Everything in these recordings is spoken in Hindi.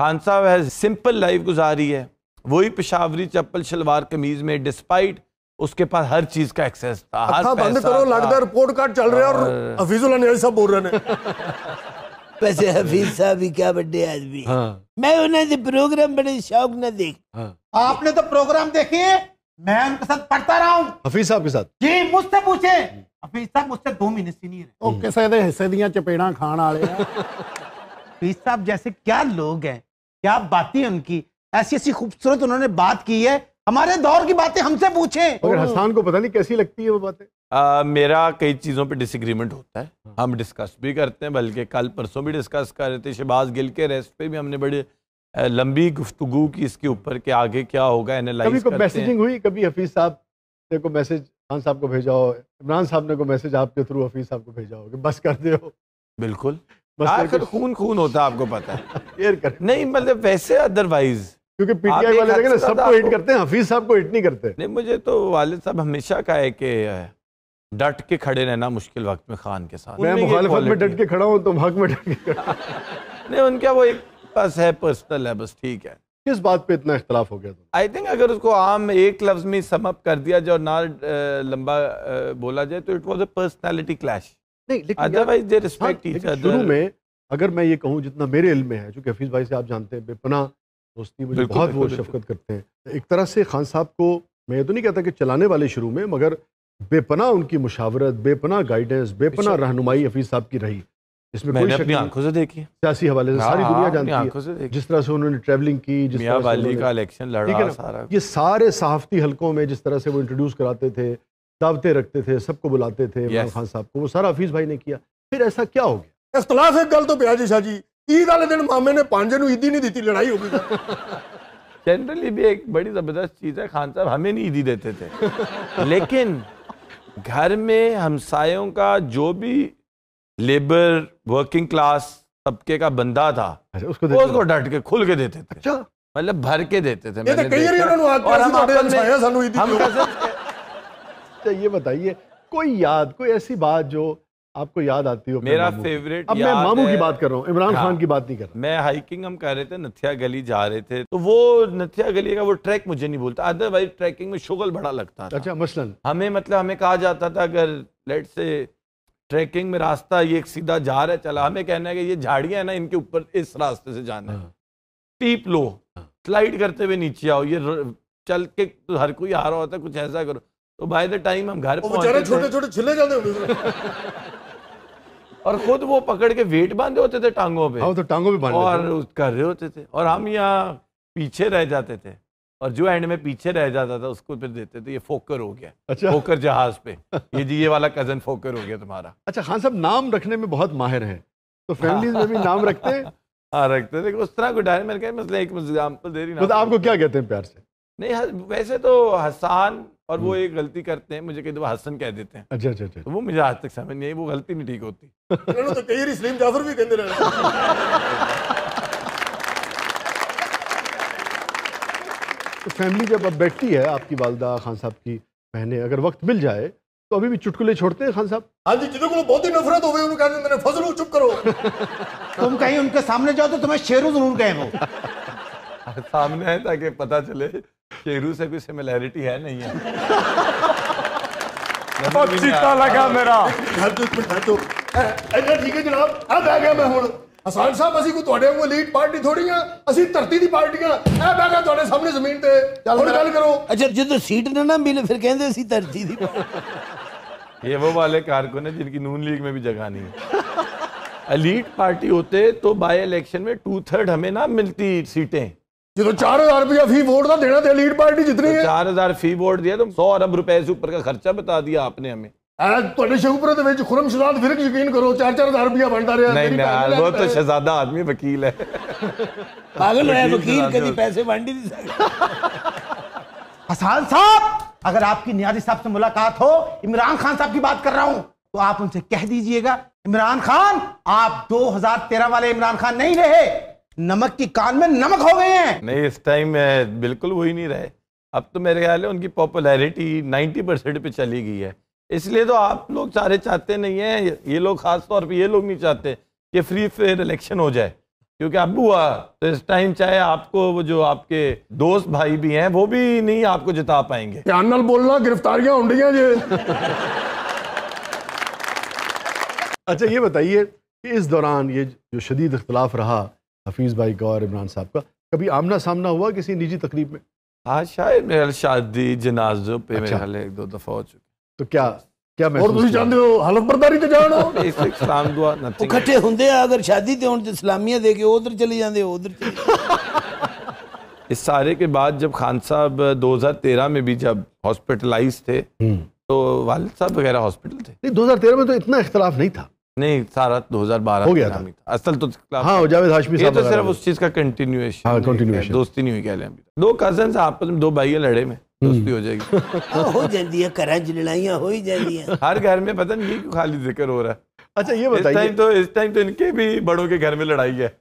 खान साहब है सिंपल लाइफ गुजारी है वही पेशावरी चप्पल शलवार कमीज में डिस्पाइट उसके पास हर चीज का एक्सेस था हर अच्छा, बंद करो लगता रिपोर्ट कार्ड चल रहा और हाँ। हफीजुल साहब बोल रहे हफीज साहब भी क्या बड़े आदमी हाँ। मैं उन्हें प्रोग्राम बड़े शौक ने देख हाँ। आपने तो प्रोग्राम देखे मैं उनके साथ पढ़ता रहा हूँ हफीज साहब के साथ जी मुझसे पूछे हफीज साहब मुझसे दो महीने सीनियर है ओके हिस्से दिया चपेड़ा खान वाले हफीज साहब जैसे क्या लोग हैं क्या बातें उनकी ऐसी ऐसी खूबसूरत उन्होंने बात की है हमारे दौर की बातें हमसे पूछे मगर हसान को पता नहीं कैसी लगती है वो बातें आ, मेरा कई चीज़ों पे डिसग्रीमेंट होता है हाँ। हम डिस्कस भी करते हैं बल्कि कल परसों भी डिस्कस कर रहे थे शहबाज गिल के रेस्ट पे भी हमने बड़ी लंबी गुफ्तगु की इसके ऊपर कि आगे क्या होगा एनालाइज कभी को मैसेजिंग हुई कभी हफीज साहब ने को मैसेज खान साहब को भेजा हो इमरान साहब ने को मैसेज आपके थ्रू हफीज साहब को भेजा हो कि बस कर दे बिल्कुल बस आखिर खून खून होता आपको पता है नहीं मतलब वैसे अदरवाइज क्योंकि पीटीआई वाले देखे ना सबको हिट तो- करते हैं हफीज साहब को हिट नहीं करते नहीं मुझे तो वालिद साहब हमेशा का है कि डट के खड़े रहना मुश्किल वक्त में खान के साथ मैं मुखालफत तो में डट के खड़ा हूँ तो हक में डट के खड़ा नहीं उनका वो एक बस है पर्सनल है बस ठीक है किस बात पे इतना इख्तलाफ हो गया आई थिंक अगर उसको आम एक लफ्ज में समअप कर दिया जाए और ना लंबा बोला जाए तो it was a personality clash नहीं हाँ, शुरू में अगर मैं ये कहूँ जितना मेरे इल्म में है चूँकि हफीज़ भाई से आप जानते हैं बेपना दोस्ती मुझे बहुत वो शफकत करते हैं तो एक तरह से खान साहब को मैं ये तो नहीं कहता कि चलाने वाले शुरू में मगर बेपना उनकी मुशावरत बेपना गाइडेंस बेपना अच्छा। रहनुमाई हफीज़ साहब की रही इसमें मैंने अपनी आंखों से देखी सियासी हवाले से हाँ, सारी दुनिया हाँ, जानती है जिस तरह से उन्होंने ट्रैवलिंग की जिस तरह का इलेक्शन लड़ा सारा ये सारे सहाफ़ती हलकों में जिस तरह से वो इंट्रोड्यूस कराते थे दावतें रखते थे सबको बुलाते थे इमरान yes. खान साहब को वो सारा हफीज भाई ने किया फिर ऐसा क्या हो गया इख्तलाफ एक गल तो पिया जी शाह जी ईद वाले दिन मामे ने पांजे ईद ही नहीं दी लड़ाई हो गई जनरली भी एक बड़ी ज़बरदस्त चीज़ है खान साहब हमें नहीं ईदी देते थे लेकिन घर में हमसायों का जो भी लेबर वर्किंग क्लास तबके का बंदा था अच्छा, उसको उसको डट के खुल के देते थे अच्छा मतलब भर के देते थे तो मैंने देखा। और हम आपस में अच्छा ये बताइए कोई याद कोई ऐसी बात जो आपको याद आती हो मेरा फेवरेट अब मैं मामू की बात कर रहा हूँ इमरान हाँ, खान की बात नहीं कर रहा मैं हाइकिंग हम कर रहे थे नथिया गली जा रहे थे तो वो नथिया गली का वो ट्रैक मुझे नहीं बोलता अदरवाइज ट्रैकिंग में शुगल बड़ा लगता था अच्छा मसलन हमें मतलब हमें कहा जाता था अगर लेट से ट्रैकिंग में रास्ता ये एक सीधा जा रहा है चला हमें कहना है कि ये झाड़ियाँ है ना इनके ऊपर इस रास्ते से जाना है हाँ। टीप लो स्लाइड हाँ। करते हुए नीचे आओ ये चल के तो हर कोई आ रहा होता कुछ ऐसा करो तो बाय द टाइम हम घर पहुंचे छोटे छोटे छिले जाते होंगे और खुद वो पकड़ के वेट बांधे होते थे टांगों पे हाँ, तो टांगों पे बांधे और कर रहे होते थे और हम यहाँ पीछे रह जाते थे और जो एंड में पीछे रह जाता था उसको फिर देते थे ये फोकर हो गया अच्छा फोकर जहाज पे ये जी ये वाला कजन फोकर हो गया तुम्हारा अच्छा खान साहब नाम रखने में बहुत माहिर है तो फैमिली हाँ। में भी नाम रखते हैं हाँ रखते थे उस तरह को डायरे मैंने कहा मतलब एक एग्जाम्पल दे रही मतलब आपको क्या कहते हैं प्यार से नहीं वैसे तो हसान और वो हम्म। एक गलती करते हैं मुझे कहते वो हसन कह देते हैं अच्छा अच्छा अच्छा तो वो मुझे आज तक समझ नहीं वो गलती नहीं ठीक होती तो कई इसलिम जाफर भी कहते रहे तो फैमिली जब अब बैठती है आपकी वालदा खान साहब की बहने अगर वक्त मिल जाए तो अभी भी चुटकुले छोड़ते हैं खान साहब हाँ जी जिन्हें को बहुत ही नफरत हो गई उन्होंने कहा मैंने हो चुप करो तुम कहीं उनके सामने जाओ तो तुम्हें शेरों जरूर कहे वो सामने है ताकि पता चले કે ઇરુ સે બી સેમિલારિટી હે નહીં હે પપ્સી તા લગા કેમેરા હદદ પઢજો એ ઇતના ઠીક હે જનાબ આ બેહ ગયા મેં હોન અસાન સાહેબ અસી કોઈ તોડે વો એલીટ પાર્ટી થોડીયા અસી તર્તી દી પાર્ટીયા એ બેહ ગયા તોડે સામને જમીન તે ચલ કર ઓ અચ્છા જદ સીટ દેના મે ફિર કહે દે અસી તર્તી દી યે વો વાલે કારકન હે જિનકી નૂન લીગ મે ભી જગહ નહીં એલીટ પાર્ટી હોતે તો બાય ઇલેક્શન મે 2/3 હમે ના મિલતી સીટે तो चार हजार रुपया फी वोट था देना था लीड पार्टी जितनी तो है चार हजार फी वोट दिया तो सौ अरब रुपए से ऊपर का खर्चा बता दिया आपने हमें साहब अगर आपकी न्याजी साहब से मुलाकात हो इमरान खान साहब की बात कर रहा हूँ तो आप उनसे कह दीजिएगा इमरान खान आप 2013 वाले इमरान खान नहीं रहे नमक की कान में नमक हो गए हैं नहीं इस टाइम बिल्कुल वही नहीं रहे अब तो मेरे ख्याल है उनकी पॉपुलैरिटी 90 परसेंट पे चली गई है इसलिए तो आप लोग सारे चाहते नहीं हैं ये लोग खास तौर पे ये लोग नहीं चाहते कि फ्री फेयर इलेक्शन हो जाए क्योंकि अब हुआ तो इस टाइम चाहे आपको वो जो आपके दोस्त भाई भी हैं वो भी नहीं आपको जिता पाएंगे ध्यान बोलना गिरफ्तारियां उंडियां जे अच्छा ये बताइए कि इस दौरान ये जो शदीद इख्तलाफ रहा हफीज़ भाई का और इमरान साहब का कभी आमना सामना हुआ किसी निजी तकरीब में हाँ शायद मेरे शादी जनाजों पे अच्छा। मेरे एक दो दफा हो चुके तो क्या ਕਿਆ ਮਹਿਸੂਸ ਹੋਰ इस सारे के बाद जब खान साहब 2013 में भी जब हॉस्पिटलाइज थे हम्म। तो वालिद साहब वगैरह हॉस्पिटल थे नहीं 2013 में तो इतना इख्तलाफ नहीं था नहीं सारा 2012 हो गया था असल तो हाँ जावेद हाशमी ये तो सिर्फ उस चीज का कंटिन्यूएशन हाँ कंटिन्यूएशन दोस्ती नहीं हुई कह लें दो कजन आपस में दो भाई लड़े में हम्म। दोस्ती हो जाएगी हाँ, हो जाती है घर लड़ाइया हो ही जाती है हर घर में पता नहीं क्यों खाली जिक्र हो रहा है अच्छा ये बताइए इस टाइम तो इस टाइम तो इनके भी बड़ों के घर में लड़ाई है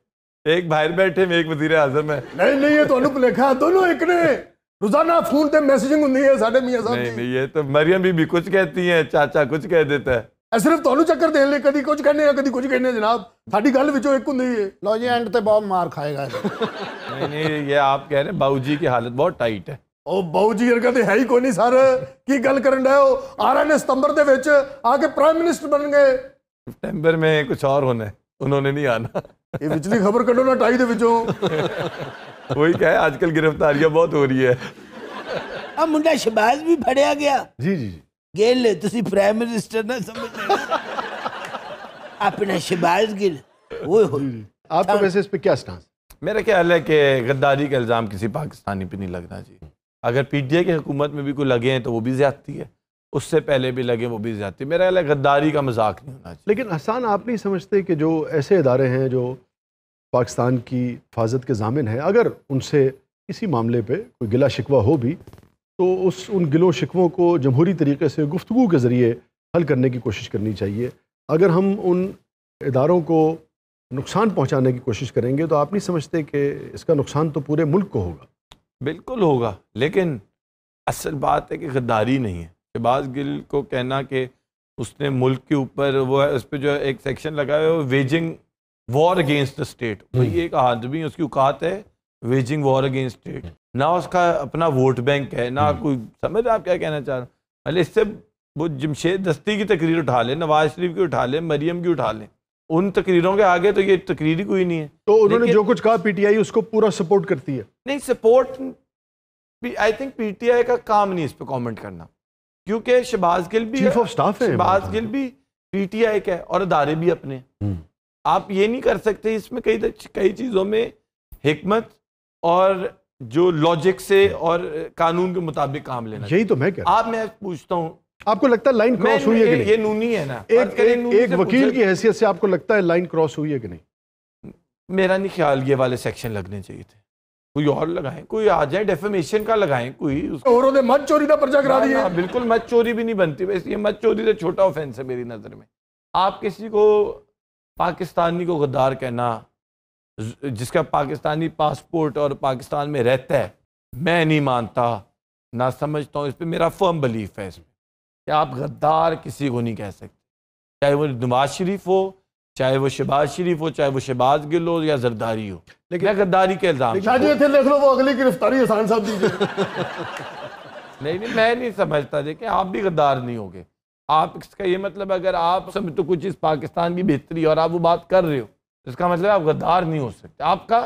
एक बाहर बैठे में एक वजीर आजम है नहीं नहीं ये तो अनुपलेखा दोनों एक ने रोजाना फोन पे मैसेजिंग होती है साढ़े ਮੀਆਂ साहब ਨਹੀਂ नहीं ये तो मरियम भी, भी कुछ कहती है चाचा कुछ कह देता है सिर्फ तुम्हें चक्कर देने ले कभी कुछ कहने कभी कुछ कहने जनाब साड़ी गल विचों एक होंगी है लो जी एंड बहुत मार खाएगा ये आप कह रहे बाबू जी की हालत बहुत टाइट है गिरफ्तारियां अपना शिबाज गिल वो हम्म। आपको हाँ। वैसे इस पे क्या स्टांस मेरा ख्याल है कि गद्दारी का इल्ज़ाम किसी पाकिस्तानी पे नहीं लगना चाहिए अगर पी टी आई की हुकूमत में भी कोई लगे हैं तो वो भी ज्यादती है उससे पहले भी लगे वो भी ज्यादती मेरा ख्याल है गद्दारी का मजाक नहीं होना चाहिए लेकिन आसान आप नहीं समझते कि जो ऐसे इदारे हैं जो पाकिस्तान की हिफाजत के जामिन हैं अगर उनसे किसी मामले पर कोई गिला शिकवा हो भी तो उस उन गिलों शिकवों को जमहूरी तरीके से गुफ्तु के ज़रिए हल करने की कोशिश करनी चाहिए अगर हम उन इदारों को नुकसान पहुंचाने की कोशिश करेंगे तो आप नहीं समझते कि इसका नुकसान तो पूरे मुल्क को होगा बिल्कुल होगा लेकिन असल बात है कि गद्दारी नहीं है शहबाज गिल को कहना कि उसने मुल्क के ऊपर वो है उस पर जो एक सेक्शन लगाया हुआ है waging war against the state तो ये एक आदमी उसकी औकात है वेजिंग वॉर अगेंस्ट स्टेट ना उसका अपना वोट बैंक है ना हम्म। कोई समझ आप क्या कहना चाह रहे हैं मतलब इससे वो जमशेद दस्ती की तकरीर उठा लें नवाज शरीफ की उठा लें मरियम की उठा लें उन तकरीरों के आगे तो ये तकरीर ही कोई नहीं है तो उन्होंने जो कुछ कहा पीटीआई उसको पूरा सपोर्ट करती है नहीं सपोर्ट आई थिंक पीटीआई का काम नहीं इस पर कॉमेंट करना क्योंकि शहबाज गिल भी चीफ ऑफ स्टाफ है शहबाज गिल भी पीटीआई का है और अदारे भी अपने हम्म। आप ये नहीं कर सकते इसमें कई कई चीज़ों में हमत और जो लॉजिक से हम्म। और कानून के मुताबिक काम लेना यही तो मैं क्या आप मैं पूछता हूँ आपको लगता है लाइन क्रॉस हुई है कि नहीं ये नूनी है ना एक एक, एक वकील की हैसियत से आपको लगता है लाइन क्रॉस हुई है कि नहीं मेरा नहीं ख्याल ये वाले सेक्शन लगने चाहिए थे कोई और लगाएं कोई आ जाए डेफेमेशन का लगाएं कोई और मत चोरी का पर्चा करा दिया बिल्कुल मत चोरी भी नहीं बनती ये मत चोरी से तो छोटा ऑफेंस है मेरी नज़र में आप किसी को पाकिस्तानी को गद्दार कहना जिसका पाकिस्तानी पासपोर्ट और पाकिस्तान में रहता है मैं नहीं मानता ना समझता हूँ इस पर मेरा फर्म बिलीफ है इसमें कि आप गद्दार किसी को नहीं कह सकते चाहे वो नवाज शरीफ हो चाहे वो शहबाज शरीफ हो चाहे वो शहबाज गिल हो या जरदारी हो लेकिन गद्दारी के इल्जाम देख लो वो अगली गिरफ्तारी आसान साहब नहीं नहीं मैं नहीं समझता देखें आप भी गद्दार नहीं होगे आप इसका ये मतलब अगर आप तो कुछ इस पाकिस्तान की बेहतरी और आप वो बात कर रहे हो तो इसका मतलब आप गद्दार नहीं हो सकते आपका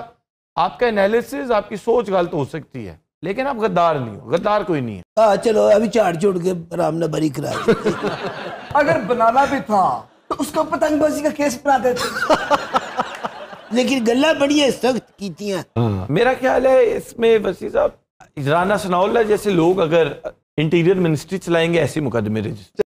आपका एनालिसिस आपकी सोच गलत हो सकती है लेकिन आप गद्दार नहीं हो गद्दार कोई नहीं है हाँ, चलो अभी चाड़ चुड़ के राम ने बरी करा अगर बनाना भी था तो उसको पतंगबाजी का केस बना देते लेकिन गला है सख्त कीतियाँ हाँ। मेरा ख्याल है इसमें वसी साहब राना सनाउल्ला जैसे लोग अगर इंटीरियर मिनिस्ट्री चलाएंगे ऐसे मुकदमे रजिस्टर